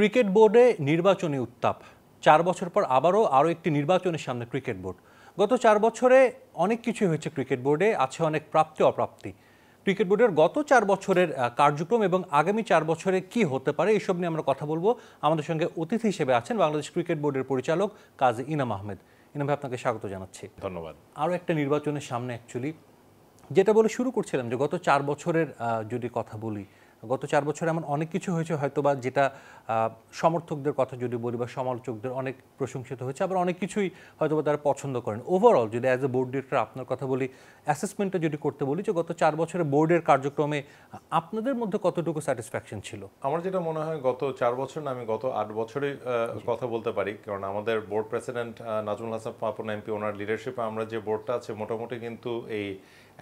Cricket বোর্ডে নির্বাচনী উত্তাপ চার বছর পর আবারও আরও একটি নির্বাচনের সামনে ক্রিকেট বোর্ড গত চার বছরে অনেক কিছুই হয়েছে ক্রিকেট বোর্ডে আছে অনেক প্রাপ্তি অপ্রাপ্তি ক্রিকেট বোর্ডের গত চার বছরের কার্যক্রম এবং আগামী চার বছরে কি হতে পারে এসব নিয়ে আমরা কথা বলবো আমাদের সঙ্গে অতিথি হিসেবে আছেন বাংলাদেশ ক্রিকেট বোর্ডের পরিচালক কাজী ইনাম আহমেদ ইনাম ভাই আপনাকে স্বাগত জানাচ্ছি ধন্যবাদ আরও একটা নির্বাচনের সামনে অ্যাকচুয়ালি যেটা বলে শুরু করছিলাম যে গত চার বছরের যদি কথা বলি গত চার বছরে এমন অনেক কিছু হয়েছে হয়তো বা যেটা সমর্থকদের কথা যদি বলি বা সমালোচকদের অনেক প্রশংসিত হয়েছে আবার অনেক কিছুই হয়তো বা তারা পছন্দ করেন ওভারঅল যদি অ্যাজ এ বোর্ড ডিরেক্টর আপনার কথা বলি অ্যাসেসমেন্টটা যদি করতে বলি যে গত চার বছরে বোর্ডের কার্যক্রমে আপনাদের মধ্যে কতটুকু স্যাটিসফ্যাকশন ছিল আমার যেটা মনে হয় গত চার বছর না আমি গত আট বছরে কথা বলতে পারি কারণ আমাদের board president Nazmul Hasan Papon MP ওনার লিডারশিপে আমরা যে বোর্ডটা আছে মোটামুটি কিন্তু এই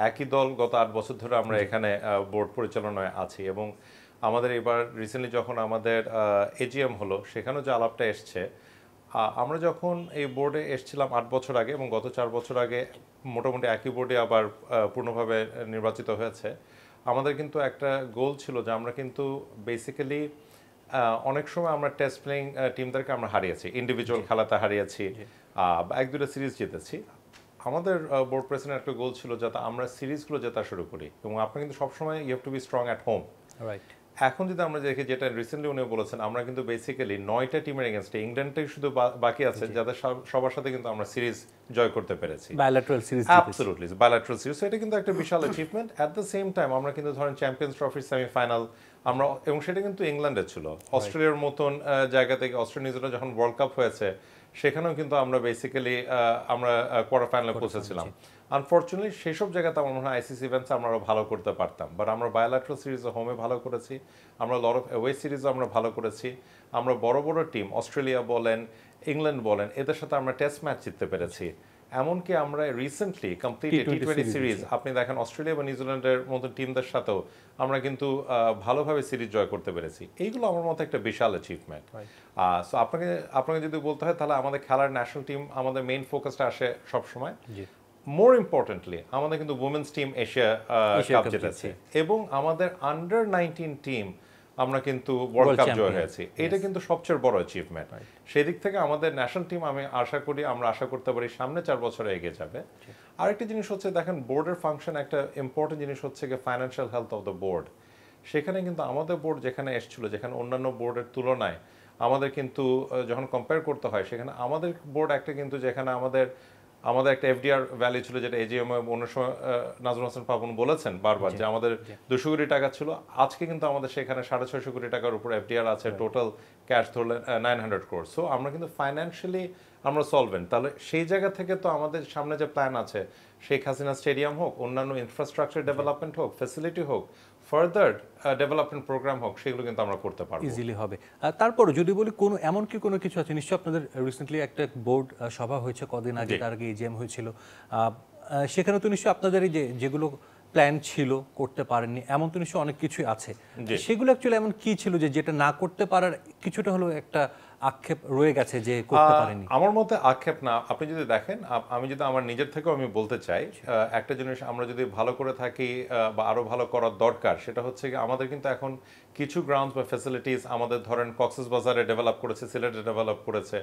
একই দল গত আট বছর ধরে আমরা এখানে বোর্ড পরিচালনায় আছি এবং আমাদের এবার রিসেন্টলি যখন আমাদের এজিএম হলো সেখানেও যে আলাপটা এসছে আমরা যখন এই বোর্ডে এসছিলাম আট বছর আগে এবং গত চার বছর আগে মোটামুটি একই বোর্ডে আবার পূর্ণভাবে নির্বাচিত হয়েছে আমাদের কিন্তু একটা গোল ছিল যে আমরা কিন্তু বেসিক্যালি অনেক সময় আমরা টেস্ট প্লেইং টিমদেরকে আমরা হারিয়েছি ইন্ডিভিজুয়াল খেলাতে হারিয়েছি এক দুটো সিরিজ জিতেছি আমাদের বোর্ড প্রেসিডেন্ট একটা গোল ছিল যাতে আমরা সিরিজগুলো জেতা শুরু করি এবং আপনার কিন্তু সবসময় you have to be strong at home right এখন যদি আমরা দেখি যেটা রিসেন্টলি উনি বলেছেন আমরা কিন্তু বেসিক্যালি নয়টা টিমের এগেনস্টে ইংল্যান্ডটাই শুধু বাকি আছে যাদের সবার সাথে কিন্তু আমরা সিরিজ জয় করতে পেরেছি bilateral series absolutely bilateral series এটা কিন্তু একটা বিশাল achievement at the same time আমরা কিন্তু ধরেন চ্যাম্পিয়ন্স ট্রফির সেমিফাইনাল আমরা এবং সেটা কিন্তু ইংল্যান্ডের ছিল অস্ট্রেলিয়ার মতন জায়গা থেকে অস্ট্রেলিয়া যখন ওয়ার্ল্ড কাপ হয়েছে সেখানেও কিন্তু আমরা বেসিক্যালি আমরা কোয়ার্টার ফাইনালে পৌঁছেছিলাম আনফর্চুনেটলি সেসব জায়গাতে আমার মনে হয় আইসিসি ইভেন্টস আমরা আরও ভালো করতে পারতাম বাট আমরা বায়োলাট্রো সিরিজ হোমে ভালো করেছি আমরা লর অফ সিরিজও আমরা ভালো করেছি আমরা বড় বড় টিম অস্ট্রেলিয়া বলেন ইংল্যান্ড বলেন এদের সাথে আমরা টেস্ট ম্যাচ জিততে পেরেছি এমনকি আমরা recently completely T twenty series আপনি দেখেন অস্ট্রেলিয়া বা নিউজিল্যান্ডের মতো টিমদের সাথেও আমরা কিন্তু ভালোভাবে সিরিজ জয় করতে পেরেছি এইগুলো আমার মতো একটা বিশাল অ্যাচিভমেন্ট সো আপনাকে আপনাকে যদি বলতে হয় তাহলে আমাদের খেলার ন্যাশনাল টিম আমাদের মেইন ফোকাসটা আসে সবসময় মোর ইম্পর্টেন্টলি আমাদের কিন্তু উমেন্স টিম এশিয়া কাপ জিতেছে এবং আমাদের আন্ডার নাইনটিন টিম আমরা কিন্তু ওয়ার্ল্ড কাপ জয় হয়েছি এটা কিন্তু সবচেয়ে বড় অ্যাচিভমেন্ট সেই দিক থেকে আমাদের ন্যাশনাল টিম আমি আশা করি আমরা আশা করতে পারি সামনে চার বছরে এগিয়ে যাবে আরেকটা জিনিস হচ্ছে দেখেন বোর্ডের ফাংশন একটা ইম্পর্টেন্ট জিনিস হচ্ছে গিয়ে financial health of the board সেখানে কিন্তু আমাদের বোর্ড যেখানে এসেছিল যেখানে অন্যান্য বোর্ডের তুলনায় আমাদের কিন্তু যখন কম্পেয়ার করতে হয় সেখানে আমাদের বোর্ড একটা কিন্তু যেখানে আমাদের আমাদের একটা এফডিআর ভ্যালু ছিল যেটা এজিএম অন্য সময় নাজমুল হাসান পাপন বলেছেন বারবার যে আমাদের দুশো কোটি টাকা ছিল আজকে কিন্তু আমাদের সেখানে সাড়ে ছয়শো কোটি টাকার উপর এফডিআর আছে টোটাল ক্যাশ ধরলে নাইন হান্ড্রেড ক্রোর সো আমরা কিন্তু ফাইন্যান্সিয়ালি আমরা সলভেন্ট তাহলে সেই জায়গা থেকে তো আমাদের সামনে যে প্ল্যান আছে শেখ হাসিনা স্টেডিয়াম হোক অন্যান্য ইনফ্রাস্ট্রাকচার ডেভেলপমেন্ট হোক ফেসিলিটি হোক ফার্দার ডেভেলপমেন্ট প্রোগ্রাম হোক সেগুলো কিন্তু আমরা করতে পারবো ইজিলি হবে তারপর যদি বলি কোনো এমন কি কোনো কিছু আছে নিশ্চয় আপনাদের রিসেন্টলি একটা বোর্ড সভা হয়েছে কদিন আগে তার আগে এজিএম e হয়েছিল সেখানে তো নিশ্চয় আপনাদের এই যে যেগুলো প্ল্যান ছিল করতে পারেননি এমন তো নিশ্চয় অনেক কিছুই আছে সেগুলো অ্যাকচুয়ালি এমন কি ছিল যে যেটা না করতে পারার কিছুটা হলো একটা আক্ষেপ রয়ে গেছে যে আমার মতে আক্ষেপ না আপনি যদি দেখেন আমি যদি আমার নিজের থেকেও আমি বলতে চাই আচ্ছা। একটা জিনিস আমরা যদি ভালো করে থাকি বা আরও ভালো করার দরকার সেটা হচ্ছে আমাদের কিন্তু এখন কিছু গ্রাউন্ডস বা ফ্যাসিলিটিস আমাদের ধরেন কক্সবাজারে ডেভেলপ করেছে সিলেটে ডেভেলপ করেছে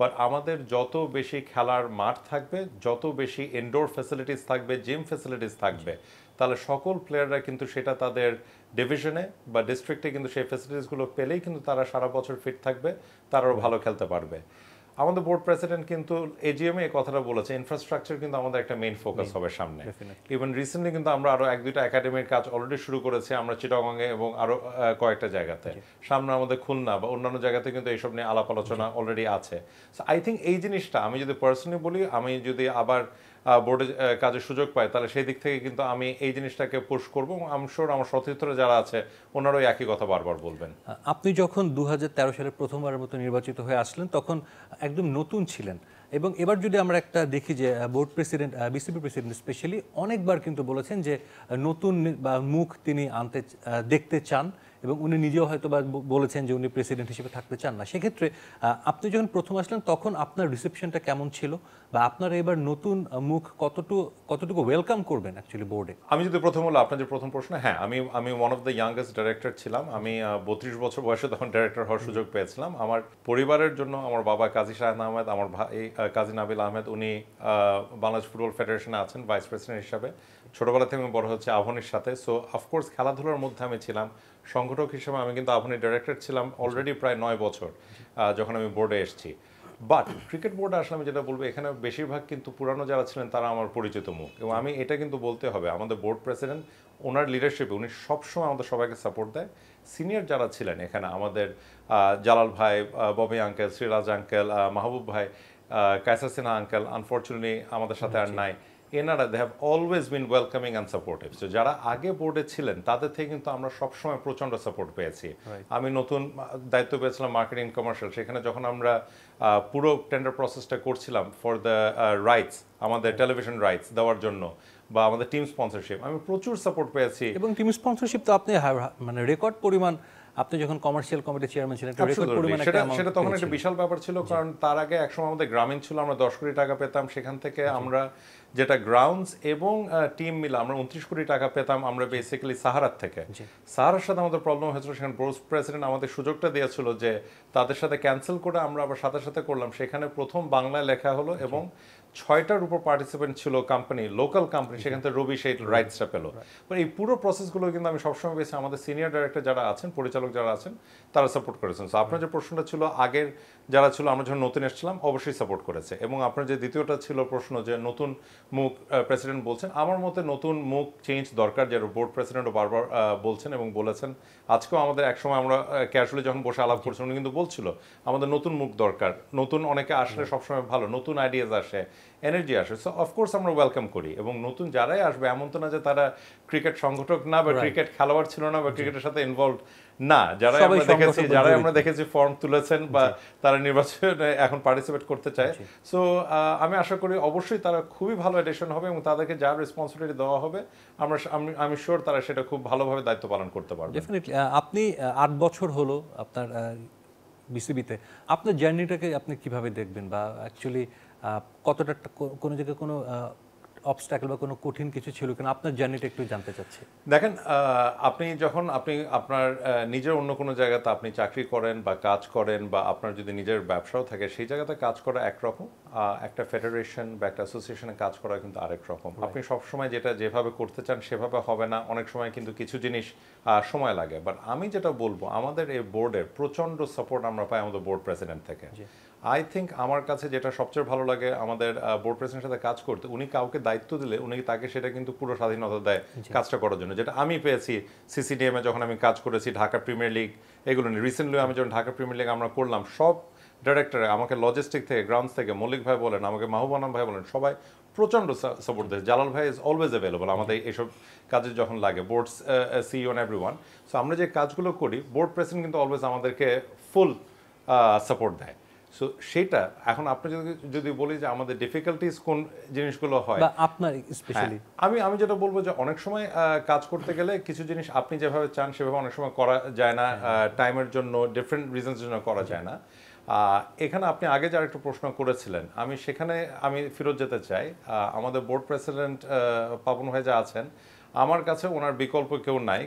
বাট আমাদের যত বেশি খেলার মাঠ থাকবে যত বেশি ইনডোর ফ্যাসিলিটিস থাকবে জিম ফ্যাসিলিটিস থাকবে তাহলে সকল প্লেয়াররা কিন্তু সেটা তাদের ডিভিশনে বা ডিস্ট্রিক্টে কিন্তু সেই ফেসিলিটিসগুলো পেলেই কিন্তু তারা সারা বছর ফিট থাকবে তারাও ভালো খেলতে পারবে আমাদের বোর্ড প্রেসিডেন্ট কিন্তু এজিএমে এই কথাটা বলেছে ইনফ্রাস্ট্রাকচার কিন্তু আমাদের একটা মেইন ফোকাস হবে সামনে ইভেন রিসেন্টলি কিন্তু আমরা আরও এক দুইটা একাডেমির কাজ অলরেডি শুরু করেছি আমরা চিটাগঙ্গে এবং আরও কয়েকটা জায়গাতে সামনে আমাদের খুলনা বা অন্যান্য জায়গাতে কিন্তু এইসব নিয়ে আলাপ আলোচনা অলরেডি আছে সো আই থিঙ্ক এই জিনিসটা আমি যদি পার্সোনালি বলি আমি যদি আবার বোর্ডে কাজের সুযোগ পায় তাহলে সেই দিক থেকে কিন্তু আমি এই জিনিসটাকে পুশ করবো এবং আমশোর আমার সতীর্থরা যারা আছে ওনারাও একই কথা বারবার বলবেন আপনি যখন দু সালে প্রথমবারের মতো নির্বাচিত হয়ে আসলেন তখন একদম নতুন ছিলেন এবং এবার যদি আমরা একটা দেখি যে board president BCB president specially অনেকবার কিন্তু বলেছেন যে নতুন মুখ তিনি আনতে দেখতে চান এবং উনি নিজেও হয়তো বা বলেছেন যে উনি প্রেসিডেন্ট হিসেবে থাকতে চান না সেক্ষেত্রে আপনি যখন প্রথম আসলেন তখন আপনার রিসেপশনটা কেমন ছিল বা আপনার এবার নতুন মুখ কতটুকু কতটুকু ওয়েলকাম করবেন অ্যাকচুয়ালি বোর্ডে আমি যদি প্রথম হলো আপনার যে প্রথম প্রশ্ন হ্যাঁ আমি আমি one of the youngest director ছিলাম আমি বত্রিশ বছর বয়সে তখন ডাইরেক্টর হওয়ার সুযোগ পেয়েছিলাম আমার পরিবারের জন্য আমার বাবা কাজী শাহেদ আহমেদ আমার ভাই কাজী নাবিল আহমেদ উনি বাংলাদেশ ফুটবল ফেডারেশনে আছেন ভাইস প্রেসিডেন্ট হিসাবে ছোটবেলা থেকে আমি বড় হচ্ছে আহ্বানের সাথে সো অফকোর্স খেলাধুলার মধ্যে আমি ছিলাম সংগঠক হিসেবে আমি কিন্তু আহ্বানের ডাইরেক্টর ছিলাম অলরেডি প্রায় নয় বছর যখন আমি বোর্ডে এসেছি বাট ক্রিকেট বোর্ডে আসলে আমি যেটা বলবো এখানে বেশিরভাগ কিন্তু পুরানো যারা ছিলেন তারা আমার পরিচিত মুখ এবং আমি এটা কিন্তু বলতে হবে আমাদের বোর্ড প্রেসিডেন্ট ওনার লিডারশিপে উনি সবসময় আমাদের সবাইকে সাপোর্ট দেয় সিনিয়র যারা ছিলেন এখানে আমাদের জালাল ভাই ববি আঙ্কেল শ্রীরাজ আঙ্কেল মাহবুব ভাই কায়সার সিনহা আঙ্কেল আনফর্চুনেটলি আমাদের সাথে আর নাই এনারা they have always been welcoming and supportive so যারা আগে বোর্ডে ছিলেন তাদের থেকে কিন্তু আমরা সবসময় প্রচণ্ড সাপোর্ট পেয়েছি আমি নতুন দায়িত্ব পেয়েছিলাম মার্কেটিং কমার্শিয়াল সেখানে যখন আমরা পুরো টেন্ডার প্রসেসটা করছিলাম ফর দ্য রাইটস আমাদের টেলিভিশন রাইটস দেওয়ার জন্য বা আমাদের টিম স্পন্সরশিপ আমি প্রচুর সাপোর্ট পেয়েছি এবং টিম স্পন্সরশিপ তো আপনি মানে রেকর্ড পরিমাণ আপনি যখন কমার্শিয়াল কমিটির চেয়ারম্যান ছিলেন সেটা তখন একটা বিশাল ব্যাপার ছিল কারণ তার আগে একসময় আমাদের গ্রামীণ ছিল আমরা দশ কোটি টাকা পেতাম সেখান থেকে আমরা যেটা গ্রাউন্ডস এবং টিম মিলে আমরা উনত্রিশ কোটি টাকা পেতাম আমরা বেসিক্যালি সাহারার থেকে সাহারার সাথে আমাদের প্রবলেম হয়েছিল সেখানে বোর্ড প্রেসিডেন্ট আমাদের সুযোগটা দিয়েছিল যে তাদের সাথে ক্যান্সেল করে আমরা আবার সাথে সাথে করলাম সেখানে প্রথম বাংলায় লেখা হলো এবং ছয়টার উপর পার্টিসিপেন্ট ছিল কোম্পানি লোকাল কোম্পানি সেখান থেকে রবি সেই রাইটসটা পেল মানে এই পুরো প্রসেসগুলো কিন্তু আমি সবসময় পেয়েছি আমাদের সিনিয়র ডাইরেক্টর যারা আছেন পরিচালক যারা আছেন তারা সাপোর্ট করেছেন সো আপনার যে প্রশ্নটা ছিল আগের যারা ছিল আমরা যখন নতুন এসেছিলাম অবশ্যই সাপোর্ট করেছে এবং আপনার যে দ্বিতীয়টা ছিল প্রশ্ন যে নতুন মুখ প্রেসিডেন্ট বলছেন আমার মতে নতুন মুখ চেঞ্জ দরকার যেটা বোর্ড প্রেসিডেন্টও বারবার বলছেন এবং বলেছেন আজকেও আমাদের একসময় আমরা ক্যাশুয়ালি যখন বসে আলাপ করছি উনি কিন্তু বলছিল আমাদের নতুন মুখ দরকার নতুন অনেকে আসলে সবসময় ভালো নতুন আইডিয়াজ আসে এনার্জি আসে সো অফকোর্স আমরা ওয়েলকাম করি এবং নতুন যারাই আসবে এমন তো না যে তারা ক্রিকেট সংগঠক না বা ক্রিকেট খেলোয়াড় ছিল না বা ক্রিকেটের সাথে ইনভলভ না যারা আমরা দেখেছি যারাই আমরা দেখেছি ফর্ম তুলেছেন বা তারা নির্বাচনে এখন পার্টিসিপেট করতে চায় সো আমি আশা করি অবশ্যই তারা খুবই ভালো এডিশন হবে এবং তাদেরকে যার রেসপন্সিবিলিটি দেওয়া হবে আমরা আমি শিওর তারা সেটা খুব ভালোভাবে দায়িত্ব পালন করতে পারবে ডেফিনেটলি আপনি আট বছর হলো আপনার বিসিবিতে আপনার জার্নিটাকে আপনি কিভাবে দেখবেন বা অ্যাকচুয়ালি কতটা কোনো জায়গায় কোনো অবস্ট্যাকল বা কোনো কঠিন কিছু ছিল কিনা আপনার জার্নিটা একটু জানতে চাচ্ছি দেখেন আপনি যখন আপনি আপনার নিজের অন্য কোনো জায়গাতে আপনি চাকরি করেন বা কাজ করেন বা আপনার যদি নিজের ব্যবসাও থাকে সেই জায়গাতে কাজ করা একরকম একটা ফেডারেশন বা একটা অ্যাসোসিয়েশনে কাজ করা কিন্তু আরেক রকম আপনি সবসময় যেটা যেভাবে করতে চান সেভাবে হবে না অনেক সময় কিন্তু কিছু জিনিস সময় লাগে বাট আমি যেটা বলবো আমাদের এই বোর্ডের প্রচণ্ড সাপোর্ট আমরা পাই আমাদের বোর্ড প্রেসিডেন্ট থেকে আই থিঙ্ক আমার কাছে যেটা সবচেয়ে ভালো লাগে আমাদের বোর্ড প্রেসিডেন্টের সাথে কাজ করতে উনি কাউকে দায়িত্ব দিলে উনি তাকে সেটা কিন্তু পুরো স্বাধীনতা দেয় কাজটা করার জন্য যেটা আমি পেয়েছি সিসিডিএমে যখন আমি কাজ করেছি ঢাকা প্রিমিয়ার লিগ এগুলো নিয়ে রিসেন্টলি আমি যখন ঢাকা প্রিমিয়ার লিগ আমরা করলাম সব ডিরেক্টর আমাকে লজিস্টিক থেকে গ্রাউন্ডস থেকে মল্লিক ভাই বলেন আমাকে মাহবুবানাম ভাই বলেন সবাই প্রচণ্ড সাপোর্ট দেয় জালাল ভাই ইজ অলওয়েজ অ্যাভেলেবল আমাদের এইসব কাজে যখন লাগে boards see on every one so আমরা যে কাজগুলো করি বোর্ড প্রেসিডেন্ট কিন্তু অলওয়েজ আমাদেরকে ফুল সাপোর্ট দেয় সো সেটা এখন আপনি যদি যদি বলি যে আমাদের ডিফিকাল্টিস কোন জিনিসগুলো হয় আপনার স্পেশালি হ্যাঁ, আমি আমি যেটা বলবো যে অনেক সময় কাজ করতে গেলে কিছু জিনিস আপনি যেভাবে চান সেভাবে অনেক সময় করা যায় না টাইমের হ্যাঁ। জন্য ডিফারেন্ট রিজনস জন্য করা যায় না এখানে আপনি আগে যার একটু প্রশ্ন করেছিলেন আমি সেখানে আমি ফেরত যেতে চাই আমাদের বোর্ড প্রেসিডেন্ট পাবন ভাই যা আছেন আমার কাছে ওনার বিকল্প কেউ নাই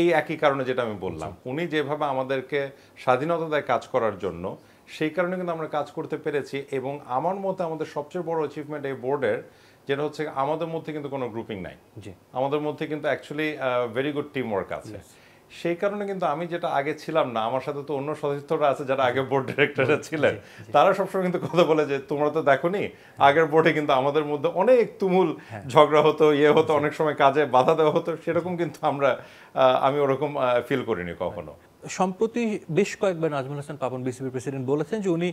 এই একই কারণে যেটা আমি বললাম উনি যেভাবে আমাদেরকে স্বাধীনতা দেয় কাজ করার জন্য সেই কারণে কিন্তু আমরা কাজ করতে পেরেছি এবং আমার মতে আমাদের সবচেয়ে বড় অ্যাচিভমেন্ট এই বোর্ডের যেটা হচ্ছে আমাদের মধ্যে কিন্তু কোনো গ্রুপিং নাই আমাদের মধ্যে কিন্তু actually very good team work আছে সেই কারণে কিন্তু আমি যেটা আগে ছিলাম না আমার সাথে তো অন্য সদস্যরা আছে যারা আগে বোর্ড ডিরেক্টর ছিলেন তারা সবসময় কিন্তু কথা বলে যে তোমরা তো দেখো নি আগের বোর্ডে কিন্তু আমাদের মধ্যে অনেক তুমুল হ্যাঁ। ঝগড়া হতো ইয়ে হতো অনেক সময় কাজে বাধা দেওয়া হতো সেরকম কিন্তু আমরা আমি ওরকম ফিল করিনি কখনো সম্প্রতি বেশ কয়েকবার নাজমুল হাসান পাপন বিসিবির প্রেসিডেন্ট বলেছেন যে উনি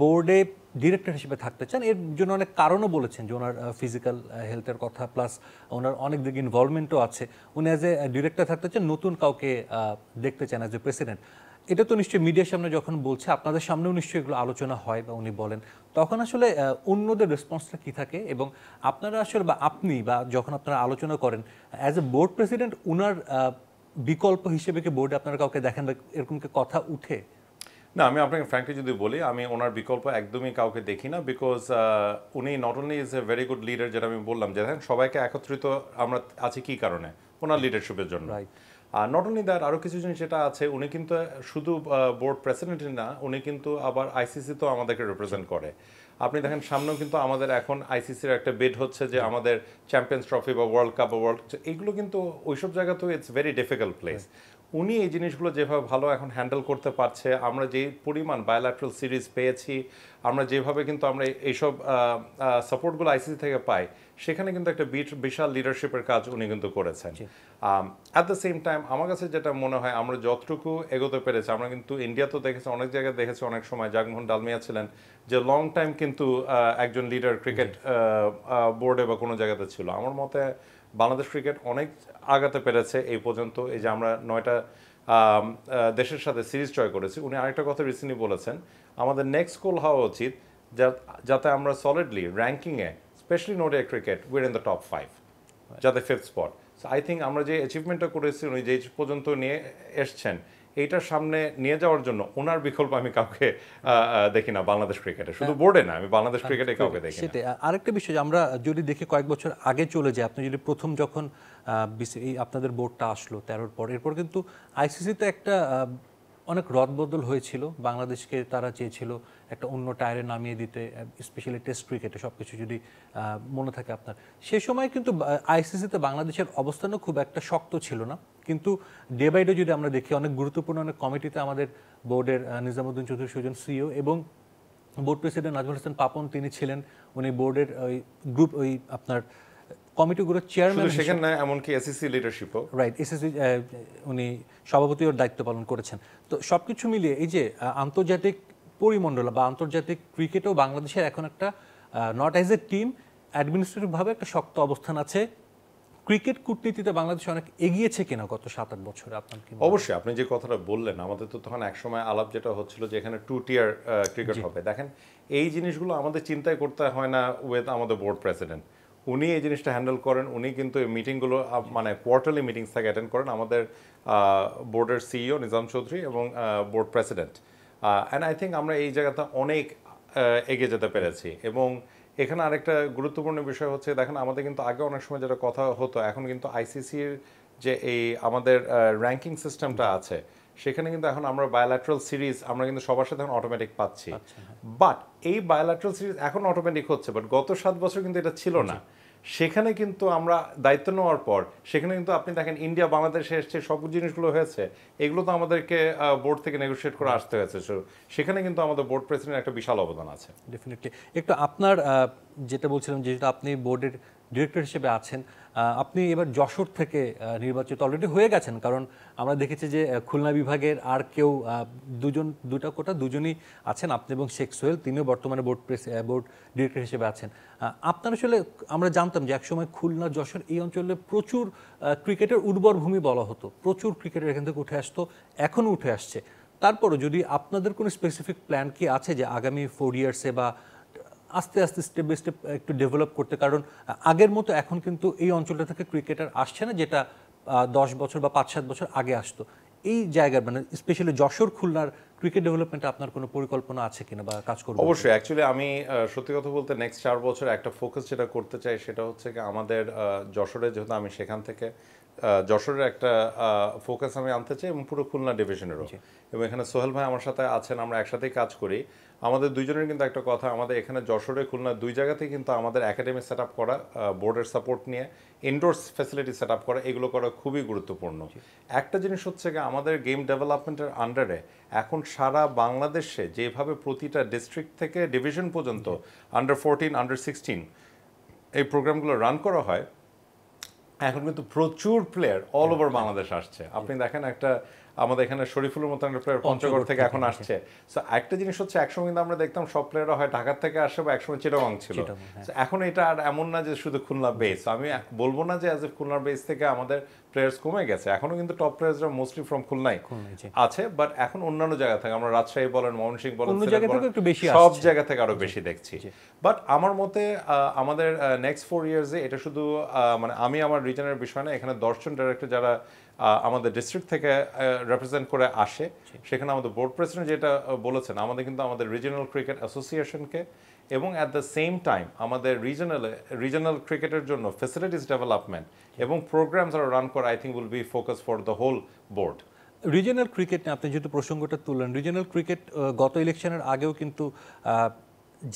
বোর্ডে ডিরেক্টর হিসেবে থাকতে চান এর জন্য অনেক কারণও বলেছেন যে ওনার ফিজিক্যাল হেলথের কথা প্লাস ওনার অনেক দিক ইনভলভমেন্টও আছে উনি অ্যাজ এ ডিরেক্টর থাকতে চান নতুন কাউকে দেখতে চান অ্যাজ এ প্রেসিডেন্ট এটা তো নিশ্চয়ই মিডিয়ার সামনে যখন বলছে আপনাদের সামনেও নিশ্চয়ই এগুলো আলোচনা হয় বা উনি বলেন তখন আসলে অন্যদের রেসপন্সটা কী থাকে এবং আপনারা আসলে বা আপনি বা যখন আপনারা আলোচনা করেন অ্যাজ এ বোর্ড প্রেসিডেন্ট উনার বিকল্প হিসেবে কি বোর্ডে আপনারা কাউকে দেখেন বা এরকম কি কথা উঠে না আমি আপনাকে ফ্র্যাঙ্কলি যদি বলি আমি ওনার বিকল্প একদমই কাউকে দেখি না বিকজ উনি not only is a very good leader যেটা আমি বললাম যে দেখেন সবাইকে একত্রিত আমরা আছি কি কারণে ওনার লিডারশিপের জন্য আর নট অনলি দ্যাট আরও কিছু জিনিস যেটা আছে উনি কিন্তু শুধু বোর্ড প্রেসিডেন্টই না উনি কিন্তু আবার আইসিসি তো আমাদেরকে রিপ্রেজেন্ট করে আপনি দেখেন সামনেও কিন্তু আমাদের এখন আইসিসির একটা বেড হচ্ছে যে আমাদের চ্যাম্পিয়ন্স ট্রফি বা ওয়ার্ল্ড কাপ বা ওয়ার্ল্ড এগুলো কিন্তু ওইসব জায়গা তো ইটস ভেরি ডিফিকাল্ট প্লেস উনি এই জিনিসগুলো যেভাবে ভালো এখন হ্যান্ডেল করতে পারছে আমরা যে পরিমাণ বায়োলাট্রাল সিরিজ পেয়েছি আমরা যেভাবে কিন্তু আমরা এইসব সাপোর্টগুলো আইসিসি থেকে পাই সেখানে কিন্তু একটা বিশাল লিডারশিপের কাজ উনি কিন্তু করেছেন অ্যাট দ্য সেম টাইম আমার কাছে যেটা মনে হয় আমরা যতটুকু এগোতে পেরেছি আমরা কিন্তু ইন্ডিয়াতেও দেখেছি অনেক জায়গায় দেখেছি অনেক সময় জাগমোহন ডালমিয়া ছিলেন যে লং টাইম কিন্তু একজন লিডার ক্রিকেট বোর্ডে বা কোনো জায়গাতে ছিল আমার মতে বাংলাদেশ ক্রিকেট অনেক আগাতে পেরেছে এই পর্যন্ত এই যে আমরা নয়টা দেশের সাথে সিরিজ জয় করেছি উনি আরেকটা কথা রিসেন্টলি বলেছেন আমাদের নেক্সট গোল হওয়া উচিত যাতে আমরা সলিডলি র্যাঙ্কিংয়ে স্পেশালি নোডে cricket we're in the top five যাদের ফিফথ স্পট আই থিঙ্ক আমরা যে অ্যাচিভমেন্টটা করেছি উনি যে পর্যন্ত নিয়ে এসছেন এইটার সামনে নিয়ে যাওয়ার জন্য ওনার বিকল্প আমি কাউকে দেখি না বাংলাদেশ ক্রিকেটে শুধু বোর্ডে হ্যাঁ। না আমি বাংলাদেশ ক্রিকেটে হ্যাঁ, কাউকে দেখি সেটাই আরেকটা বিষয় আমরা যদি দেখি কয়েক বছর আগে চলে যাই আপনি যদি প্রথম যখন এই আপনাদের বোর্ডটা আসলো তেরোর পর এরপর কিন্তু আইসিসিতে একটা অনেক রদবদল হয়েছিল বাংলাদেশকে তারা চেয়েছিল একটা অন্য টায়ারে নামিয়ে দিতে স্পেশালি টেস্ট ক্রিকেটে সব কিছু যদি মনে থাকে আপনার সে সময় কিন্তু আইসিসিতে বাংলাদেশের অবস্থানও খুব একটা শক্ত ছিল না কিন্তু ডে বাই ডে যদি আমরা দেখি অনেক গুরুত্বপূর্ণ অনেক কমিটিতে আমাদের বোর্ডের নিজামুদ্দিন চৌধুরী সুজন সিও e এবং বোর্ড প্রেসিডেন্ট নাজমুল হোসেন পাপন তিনি ছিলেন উনি বোর্ডের ওই গ্রুপ ওই আপনার কমিটিগুলোর চেয়ারম্যান সেখানে নয় এমনকি এসএসসি লিডারশিপও রাইট এসএসসি উনি সভাপতির দায়িত্ব পালন করেছেন তো সব কিছু মিলিয়ে এই যে আন্তর্জাতিক পরিমণ্ডল বা আন্তর্জাতিক ক্রিকেটেও বাংলাদেশের এখন একটা নট অ্যাজ এ টিম অ্যাডমিনিস্ট্রেটিভভাবে একটা শক্ত অবস্থান আছে ক্রিকেট কূটনীতিতে বাংলাদেশ অনেক এগিয়েছে কিনা গত সাত আট বছরে আপনার অবশ্যই আপনি যে কথাটা বললেন আমাদের তো তখন একসময় আলাপ যেটা হচ্ছিল যে এখানে টু টিয়ার ক্রিকেট হবে দেখেন এই জিনিসগুলো আমাদের চিন্তায় করতে হয় না উইথ আমাদের বোর্ড প্রেসিডেন্ট উনি এই জিনিসটা হ্যান্ডেল করেন উনি কিন্তু এই মিটিংগুলো মানে কোয়ার্টারলি মিটিংস থেকে অ্যাটেন্ড করেন আমাদের বোর্ডের সিইও নিজাম চৌধুরী এবং board president and I think আমরা এই জায়গাতে অনেক এগিয়ে যেতে পেরেছি এবং এখানে আরেকটা গুরুত্বপূর্ণ বিষয় হচ্ছে দেখেন আমাদের কিন্তু আগে অনেক সময় যেটা কথা হতো এখন কিন্তু আইসিসির যে এই আমাদের র্যাঙ্কিং সিস্টেমটা আছে সেখানে কিন্তু এখন আমরা বায়োলাট্রাল সিরিজ আমরা কিন্তু সবার সাথে এখন অটোমেটিক পাচ্ছি বাট হ্যাঁ। এই বায়োলাট্রাল সিরিজ এখন অটোমেটিক হচ্ছে বাট গত সাত বছর কিন্তু এটা ছিল না সেখানে কিন্তু আমরা দায়িত্ব নেওয়ার পর সেখানে কিন্তু আপনি দেখেন ইন্ডিয়া বাংলাদেশে এসছে সব জিনিসগুলো হয়েছে এগুলো তো আমাদেরকে বোর্ড থেকে নেগোসিয়েট করে আসতে হয়েছে সেখানে কিন্তু আমাদের বোর্ড প্রেসিডেন্ট একটা বিশাল অবদান আছে ডেফিনেটলি একটু আপনার যেটা বলছিলাম যেটা আপনি বোর্ডের ডিরেক্টর হিসেবে আছেন আপনি এবার যশোর থেকে নির্বাচিত অলরেডি হয়ে গেছেন কারণ আমরা দেখেছি যে খুলনা বিভাগের আর কেউ দুজন দুটা কোটা দুজনই আছেন আপনি এবং শেখ সোহেল তিনিও বর্তমানে বোর্ড প্রেস বোর্ড ডিরেক্টর হিসেবে আছেন আপনার আসলে আমরা জানতাম যে একসময় খুলনা যশোর এই অঞ্চলে প্রচুর ক্রিকেটের উর্বর ভূমি বলা হতো প্রচুর ক্রিকেটের এখান থেকে উঠে আসতো এখনও উঠে আসছে তারপরও যদি আপনাদের কোনো স্পেসিফিক প্ল্যান কি আছে যে আগামী ফোর ইয়ার্সে বা আস্তে আস্তে স্টেপ বাই স্টেপ একটু ডেভেলপ করতে কারণ আগের মতো এখন কিন্তু এই অঞ্চলটা থেকে ক্রিকেটার আসছে না যেটা দশ বছর বা পাঁচ সাত বছর আগে আসতো এই জায়গার মানে স্পেশালি যশোর খুলনার ক্রিকেট ডেভেলপমেন্টে আপনার কোনো পরিকল্পনা আছে কিনা বা কাজ করবো অবশ্যই অ্যাকচুয়ালি আমি সত্যি কথা বলতে নেক্সট চার বছর একটা ফোকাস যেটা করতে চাই সেটা হচ্ছে কি আমাদের যশোরে যেহেতু আমি সেখান থেকে যশোরের একটা ফোকাস আমি আনতে চাই এবং পুরো খুলনা ডিভিশনেরও এবং এখানে সোহেল ভাই আমার সাথে আছেন আমরা একসাথেই কাজ করি আমাদের দুইজনের কিন্তু একটা কথা আমাদের এখানে যশোরে খুলনা দুই জায়গাতে কিন্তু আমাদের একাডেমি সেট করা বোর্ডের সাপোর্ট নিয়ে ইনডোর ফ্যাসিলিটি সেট করা এগুলো করা খুবই গুরুত্বপূর্ণ একটা জিনিস হচ্ছে গিয়ে আমাদের গেম ডেভেলপমেন্টের আন্ডারে এখন সারা বাংলাদেশে যেভাবে প্রতিটা ডিস্ট্রিক্ট থেকে ডিভিশন পর্যন্ত আন্ডার ফোরটিন আন্ডার সিক্সটিন এই প্রোগ্রামগুলো রান করা হয় এখন কিন্তু প্রচুর প্লেয়ার অল ওভার বাংলাদেশ আসছে আপনি দেখেন একটা আমাদের এখানে শরীফুলের মতো একটা প্লেয়ার পঞ্চগড় থেকে এখন আসছে সো একটা জিনিস হচ্ছে একসময় কিন্তু আমরা দেখতাম সব প্লেয়াররা হয় ঢাকার থেকে আসে বা একসময় চিটাগং ছিল হ্যাঁ। এখন এটা আর এমন না যে শুধু খুলনা বেস আমি বলবো না যে অ্যাজ এ খুলনার বেস থেকে আমাদের প্লেয়ার্স কমে গেছে এখনও কিন্তু টপ প্লেয়ার্সরা মোস্টলি ফ্রম খুলনাই আছে বাট এখন অন্যান্য জায়গা থেকে আমরা রাজশাহী বলেন ময়মনসিংহ বলেন সব জায়গা থেকে আরও বেশি দেখছি বাট আমার মতে আমাদের নেক্সট ফোর ইয়ার্সে এটা শুধু মানে আমি আমার রিজনের বিষয় না এখানে দশজন ডাইরেক্টর যারা আমাদের ডিস্ট্রিক্ট থেকে রিপ্রেজেন্ট করে আসে সেখানে আমাদের বোর্ড প্রেসিডেন্ট যেটা বলেছেন আমাদের কিন্তু আমাদের রিজিনাল ক্রিকেট অ্যাসোসিয়েশনকে এবং অ্যাট দ্য সেম টাইম আমাদের রিজনালে রিজনাল ক্রিকেটের জন্য ফেসিলিটিস ডেভেলপমেন্ট এবং প্রোগ্রামস আর রান করা I think will be focus for the whole board regional cricket নিয়ে আপনি যেহেতু প্রসঙ্গটা তুললেন রিজনাল ক্রিকেট গত ইলেকশনের আগেও কিন্তু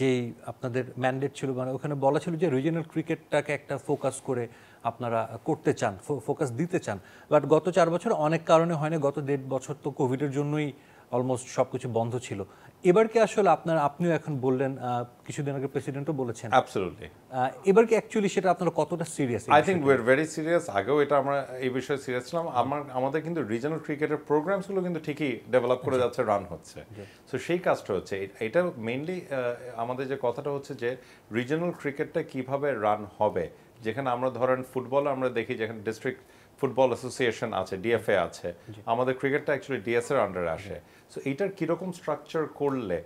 যেই আপনাদের ম্যান্ডেট ছিল মানে ওখানে বলা ছিল যে রিজনাল ক্রিকেটটাকে একটা ফোকাস করে আপনারা করতে চান ফোকাস দিতে চান বাট গত চার বছর অনেক কারণে হয়নি গত দেড় বছর তো কোভিডের জন্যই অলমোস্ট সব কিছু বন্ধ ছিল এবার কি আসলে আপনার আপনিও এখন বললেন কিছুদিন আগে প্রেসিডেন্টও বলেছেন অ্যাবসলিউটলি এবার কি অ্যাকচুয়ালি সেটা আপনারা কতটা serious I think we are very serious আগেও এটা আমরা এই বিষয়ে সিরিয়াস ছিলাম আমার আমাদের কিন্তু রিজনাল ক্রিকেটের প্রোগ্রামসগুলো কিন্তু ঠিকই ডেভেলপ করে যাচ্ছে রান হচ্ছে সো সেই কাজটা হচ্ছে এটা মেইনলি আমাদের যে কথাটা হচ্ছে যে রিজনাল ক্রিকেটটা কিভাবে রান হবে যেখানে আমরা ধরেন ফুটবল আমরা দেখি যেখানে ডিস্ট্রিক্ট ফুটবল অ্যাসোসিয়েশন আছে ডিএফএ আছে আমাদের ক্রিকেটটা অ্যাকচুয়ালি ডিএসএর আন্ডারে আসে সো এইটার কীরকম স্ট্রাকচার করলে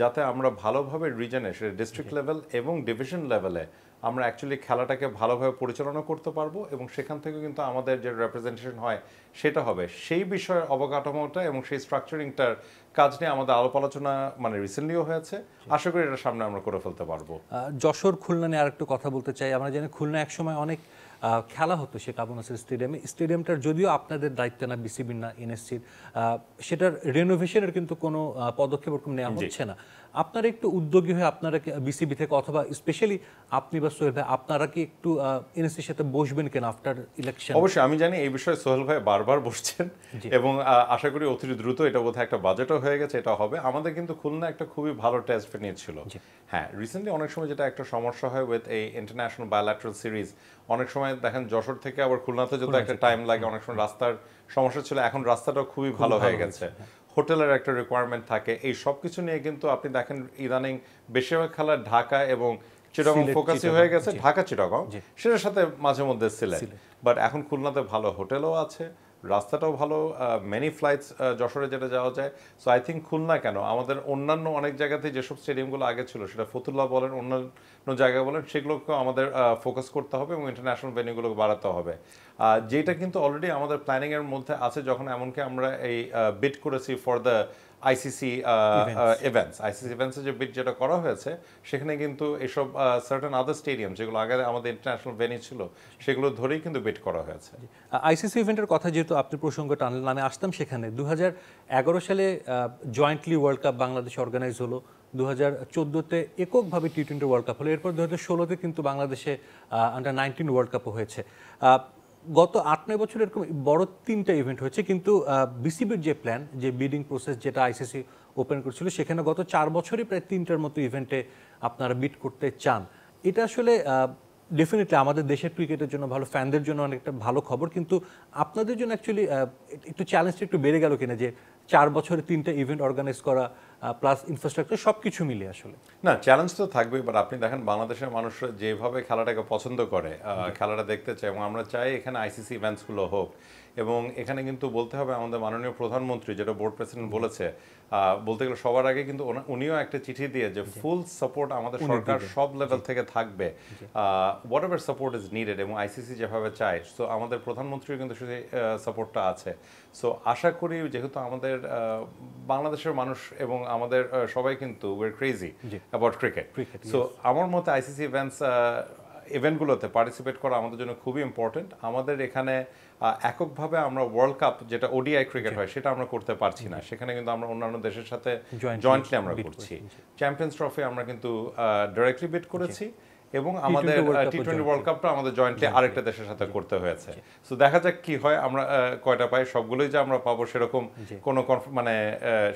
যাতে আমরা ভালোভাবে রিজনে সেটা ডিস্ট্রিক্ট লেভেল এবং ডিভিশন লেভেলে আমরা অ্যাকচুয়ালি খেলাটাকে ভালোভাবে পরিচালনা করতে পারবো এবং সেখান থেকে কিন্তু আমাদের যে রেপ্রেজেন্টেশন হয় সেটা হবে সেই বিষয়ের অবকাঠামোটা এবং সেই স্ট্রাকচারিংটার কাজ নিয়ে আমাদের আলোপ আলোচনা মানে রিসেন্টলিও হয়েছে আশা করি এটা সামনে আমরা করে ফেলতে পারবো যশোর খুলনা নিয়ে আরেকটু কথা বলতে চাই আমরা জানি খুলনা একসময় অনেক খেলা হতো শেখ আবু নাসির স্টেডিয়ামে স্টেডিয়ামটার যদিও আপনাদের দায়িত্বে না বিসিবির না এনএসসির সেটার রেনোভেশনের কিন্তু কোনো পদক্ষেপ ওরকম নেওয়া হচ্ছে না আপনারা একটু উদ্যোগী হয়ে আপনারা বিসিবি থেকে অথবা স্পেশালি আপনি বা সোহেল ভাই আপনারা কি একটু এনএসসির সাথে বসবেন কেন আফটার ইলেকশন অবশ্যই আমি জানি এই বিষয়ে সোহেল ভাই বারবার বসছেন এবং আশা করি অতি দ্রুত এটা বোধহয় একটা বাজেটও হয়ে গেছে এটা হবে আমাদের কিন্তু খুলনা একটা খুবই ভালো টেস্ট ফেনিয়েছিল হ্যাঁ রিসেন্টলি অনেক সময় যেটা একটা সমস্যা হয় উইথ এই ইন্টারন্যাশনাল বায়োলাট্রাল সিরিজ অনেক সময় দেখেন যশোর থেকে আবার খুলনাতে যেতে একটা টাইম লাগে অনেক সময় রাস্তার সমস্যা ছিল এখন রাস্তাটা খুবই ভালো হয়ে গেছে হোটেলের একটা রিকোয়ারমেন্ট থাকে এই সব কিছু নিয়ে কিন্তু আপনি দেখেন ইদানিং বেশিরভাগ খেলার ঢাকা এবং চিটাগং ফোকাসই হয়ে গেছে ঢাকা চিটাগং সেটার সাথে মাঝে মধ্যে সিলেট বাট এখন খুলনাতে ভালো হোটেলও আছে রাস্তাটাও ভালো মেনি ফ্লাইটস যশোরে যেটা যাওয়া যায় সো আই থিঙ্ক খুলনা কেন আমাদের অন্যান্য অনেক জায়গাতে যেসব স্টেডিয়ামগুলো আগে ছিল সেটা ফতুল্লা বলেন অন্যান্য জায়গা বলেন সেগুলোকেও আমাদের ফোকাস করতে হবে এবং ইন্টারন্যাশনাল ভেনিউগুলোকে বাড়াতে হবে যেটা কিন্তু অলরেডি আমাদের প্ল্যানিংয়ের মধ্যে আছে যখন এমনকি আমরা এই বিট করেছি for the ICC events ICC ইভেন্টসে যে বিট যেটা করা হয়েছে সেখানে কিন্তু এসব সার্টেন আদার স্টেডিয়াম যেগুলো আগে আমাদের ইন্টারন্যাশনাল ভেনি ছিল সেগুলো ধরেই কিন্তু বিট করা হয়েছে আইসিসি ইভেন্টের কথা যেহেতু আপনি প্রসঙ্গ টানলেন আমি আসতাম সেখানে দু সালে jointly world cup Bangladesh organise হলো দু হাজার চোদ্দোতে এককভাবে টি টোয়েন্টি ওয়ার্ল্ড কাপ হলো এরপর দু হাজার ষোলোতে কিন্তু বাংলাদেশে আন্ডার নাইনটিন ওয়ার্ল্ড কাপও হয়েছে গত আট নয় বছর এরকম বড় তিনটা ইভেন্ট হয়েছে কিন্তু বিসিবির যে প্ল্যান যে বিডিং প্রসেস যেটা আইসিসি ওপেন করেছিল সেখানে গত চার বছরই প্রায় তিনটার মতো ইভেন্টে আপনারা বিট করতে চান এটা আসলে ডেফিনেটলি আমাদের দেশের ক্রিকেটের জন্য ভালো ফ্যানদের জন্য অনেকটা ভালো খবর কিন্তু আপনাদের জন্য অ্যাকচুয়ালি একটু চ্যালেঞ্জটা একটু বেড়ে গেল কিনা যে চার বছরে তিনটা ইভেন্ট অর্গানাইজ করা প্লাস ইনফ্রাস্ট্রাকচার সব কিছু মিলে আসলে না চ্যালেঞ্জ তো থাকবে বাট আপনি দেখেন বাংলাদেশের মানুষরা যেভাবে খেলাটাকে পছন্দ করে খেলাটা দেখতে চায় এবং আমরা চাই এখানে আইসিসি ইভেন্টসগুলো হোক এবং এখানে কিন্তু বলতে হবে আমাদের মাননীয় প্রধানমন্ত্রী যেটা বোর্ড প্রেসিডেন্ট বলেছে বলতে গেলে সবার আগে কিন্তু উনিও একটা চিঠি দিয়ে যে ফুল সাপোর্ট আমাদের সরকার সব লেভেল থেকে থাকবে whatever support is needed এবং আইসিসি যেভাবে চায় সো আমাদের প্রধানমন্ত্রীর কিন্তু সেই সাপোর্টটা আছে সো আশা করি যেহেতু আমাদের বাংলাদেশের মানুষ এবং আমাদের সবাই কিন্তু we're crazy about cricket so আমার মতে আইসিসি ইভেন্টস ইভেন্টগুলোতে পার্টিসিপেট করা আমাদের জন্য খুবই ইম্পর্টেন্ট আমাদের এখানে এককভাবে আমরা ওয়ার্ল্ড কাপ যেটা ওডিআই ক্রিকেট হয় সেটা আমরা করতে পারছি না সেখানে কিন্তু আমরা অন্যান্য দেশের সাথে জয়েন্টলি আমরা করছি চ্যাম্পিয়ন্স ট্রফি আমরা কিন্তু ডাইরেক্টলি বিট করেছি এবং আমাদের টি টোয়েন্টি ওয়ার্ল্ড কাপটা আমাদের জয়েন্টলি আরেকটা দেশের সাথে করতে হয়েছে সো দেখা যাক কি হয় আমরা কয়টা পাই সবগুলোই যে আমরা পাবো সেরকম কোন মানে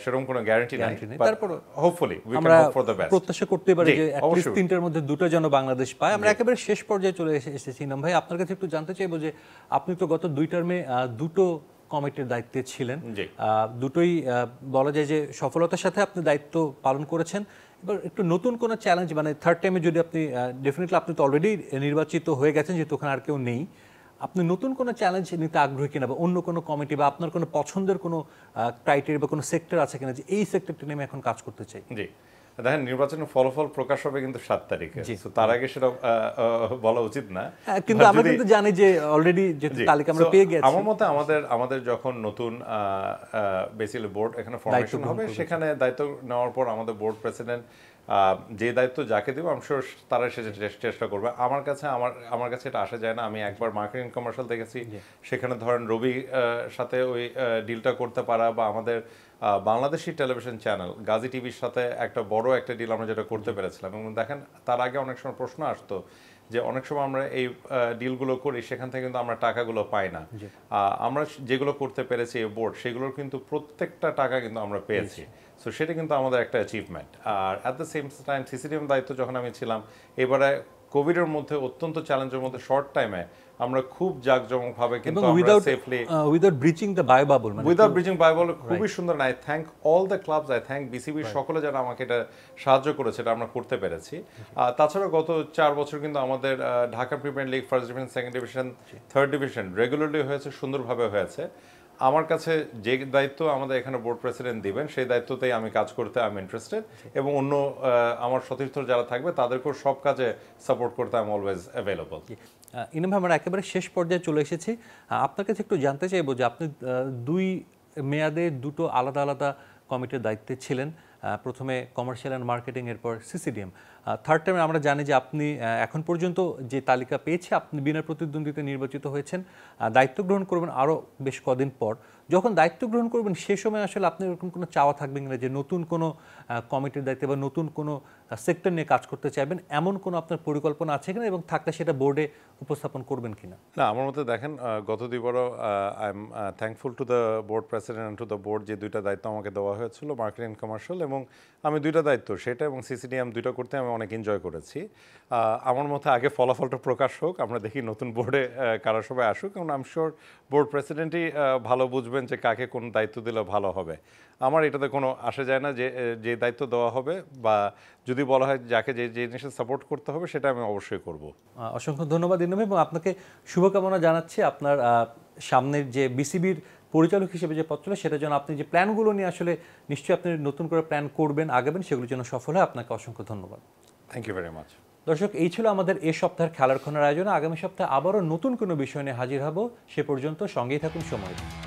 সেরকম কোনো গ্যারান্টি নাই তারপর hopefully we can hope for the best প্রত্যাশা করতে পারি যে অ্যাটলিস্ট তিনটার মধ্যে দুটো যেন বাংলাদেশ পায় আমরা একেবারে শেষ পর্যায়ে চলে এসেছি নাম ভাই আপনার কাছে একটু জানতে চাইবো যে আপনি তো গত দুই টার্মে দুটো কমিটির দায়িত্বে ছিলেন দুটোই বলা যায় যে সফলতার সাথে আপনি দায়িত্ব পালন করেছেন একটু নতুন কোনো চ্যালেঞ্জ মানে থার্ড টাইমে যদি আপনি ডেফিনেটলি আপনি তো অলরেডি নির্বাচিত হয়ে গেছেন যেহেতু ওখানে আর কেউ নেই আপনি নতুন কোনো চ্যালেঞ্জ নিতে আগ্রহী কিনা বা অন্য কোনো কমিটি বা আপনার কোনো পছন্দের কোনো ক্রাইটেরিয়া বা কোনো সেক্টর আছে কিনা যে এই সেক্টরটা নিয়ে আমি এখন কাজ করতে চাই জি দেখেন নির্বাচনের ফলাফল প্রকাশ হবে কিন্তু সাত তারিখে তার আগে সেটা বলা উচিত না কিন্তু আমরা কিন্তু জানি যে অলরেডি যে তালিকা আমরা পেয়ে গেছি আমার মতে আমাদের আমাদের যখন নতুন বেসিক্যালি বোর্ড এখানে ফর্মেশন হবে সেখানে দায়িত্ব নেওয়ার পর আমাদের বোর্ড প্রেসিডেন্ট যে দায়িত্ব যাকে দেবো আমি শোর তারা সে চেষ্টা করবে আমার কাছে আমার আমার কাছে এটা আসা যায় না আমি একবার মার্কেটিং কমার্শিয়াল দেখেছি সেখানে ধরেন রবি সাথে ওই ডিলটা করতে পারা বা আমাদের বাংলাদেশি টেলিভিশন চ্যানেল গাজী টিভির সাথে একটা বড় একটা ডিল আমরা যেটা করতে পেরেছিলাম এবং দেখেন তার আগে অনেক সময় প্রশ্ন আসতো যে অনেক সময় আমরা এই ডিলগুলো করি সেখান থেকে কিন্তু আমরা টাকাগুলো পাই না আমরা যেগুলো করতে পেরেছি বোর্ড সেগুলোর কিন্তু প্রত্যেকটা টাকা কিন্তু আমরা পেয়েছি সো সেটা কিন্তু আমাদের একটা অ্যাচিভমেন্ট আর at the same time CCDM দায়িত্ব যখন আমি ছিলাম এবারে কোভিডের মধ্যে অত্যন্ত চ্যালেঞ্জের মধ্যে শর্ট টাইমে আমরা খুব জাঁকজমকভাবে কিন্তু without safely without breaching the bio bubble মানে উইদাউট ব্রিচিং বায়ো বাবল খুবই সুন্দর I thank all the clubs I thank BCB সকলে যারা আমাকে এটা সাহায্য করেছে এটা আমরা করতে পেরেছি তাছাড়া গত চার বছর কিন্তু আমাদের Dhaka premier league first division second division third division regularly হয়েছে সুন্দরভাবে হয়েছে আমার কাছে যে দায়িত্ব আমাদের এখানে বোর্ড প্রেসিডেন্ট দিবেন সেই দায়িত্বতেই আমি কাজ করতে আমি ইন্টারেস্টেড এবং অন্য আমার সতীর্থ যারা থাকবে তাদেরকেও সব কাজে সাপোর্ট করতে আমি অলওয়েজ অ্যাভেলেবল ভাই আমরা একেবারে শেষ পর্যায়ে চলে এসেছি আপনার কাছে একটু জানতে চাইব যে আপনি দুই মেয়াদে দুটো আলাদা আলাদা কমিটির দায়িত্বে ছিলেন প্রথমে কমার্শিয়াল অ্যান্ড মার্কেটিং এরপর সিসিডিএম থার্ড টাইম আমরা জানি যে আপনি এখন পর্যন্ত যে তালিকা পেয়েছে আপনি বিনা প্রতিদ্বন্দ্বিতা নির্বাচিত হয়েছেন দায়িত্ব গ্রহণ করবেন আরও বেশ কদিন পর যখন দায়িত্ব গ্রহণ করবেন সে সময় আসলে আপনার এরকম কোনো চাওয়া থাকবে না যে নতুন কোনো কমিটির দায়িত্বে বা নতুন কোনো সেক্টর নিয়ে কাজ করতে চাইবেন এমন কোনো আপনার পরিকল্পনা আছে কিনা এবং থাকলে সেটা বোর্ডে উপস্থাপন করবেন কিনা না আমার মতে দেখেন গত দুইবারও I am thankful to the board president to the board যে দুইটা দায়িত্ব আমাকে দেওয়া হয়েছিল মার্কেট অ্যান্ড কমার্শিয়াল এবং আমি দুইটা দায়িত্ব সেটা এবং সিসিডিএম দুইটা করতে আমি অনেক এনজয় করেছি আমার মতে আগে ফলাফলটা প্রকাশ হোক আমরা দেখি নতুন বোর্ডে কারা সবাই আসুক কারণ আমি শিওর বোর্ড প্রেসিডেন্টই ভালো বুঝবে বুঝবেন যে কাকে কোন দায়িত্ব দিলে ভালো হবে আমার এটাতে কোনো আসে যায় না যে যে দায়িত্ব দেওয়া হবে বা যদি বলা হয় যাকে যে যে সাপোর্ট করতে হবে সেটা আমি অবশ্যই করব অসংখ্য ধন্যবাদ ইনম এবং আপনাকে শুভকামনা জানাচ্ছি আপনার সামনের যে বিসিবির পরিচালক হিসেবে যে পথ চলে সেটার জন্য আপনি যে প্ল্যানগুলো নিয়ে আসলে নিশ্চয়ই আপনি নতুন করে প্ল্যান করবেন আগাবেন সেগুলোর জন্য সফল হয় আপনাকে অসংখ্য ধন্যবাদ থ্যাংক ইউ ভেরি মাচ দর্শক এই ছিল আমাদের এ সপ্তাহের খেলার খোনার আয়োজন আগামী সপ্তাহে আবারও নতুন কোনো বিষয় নিয়ে হাজির হব সে পর্যন্ত সঙ্গেই থাকুন সময়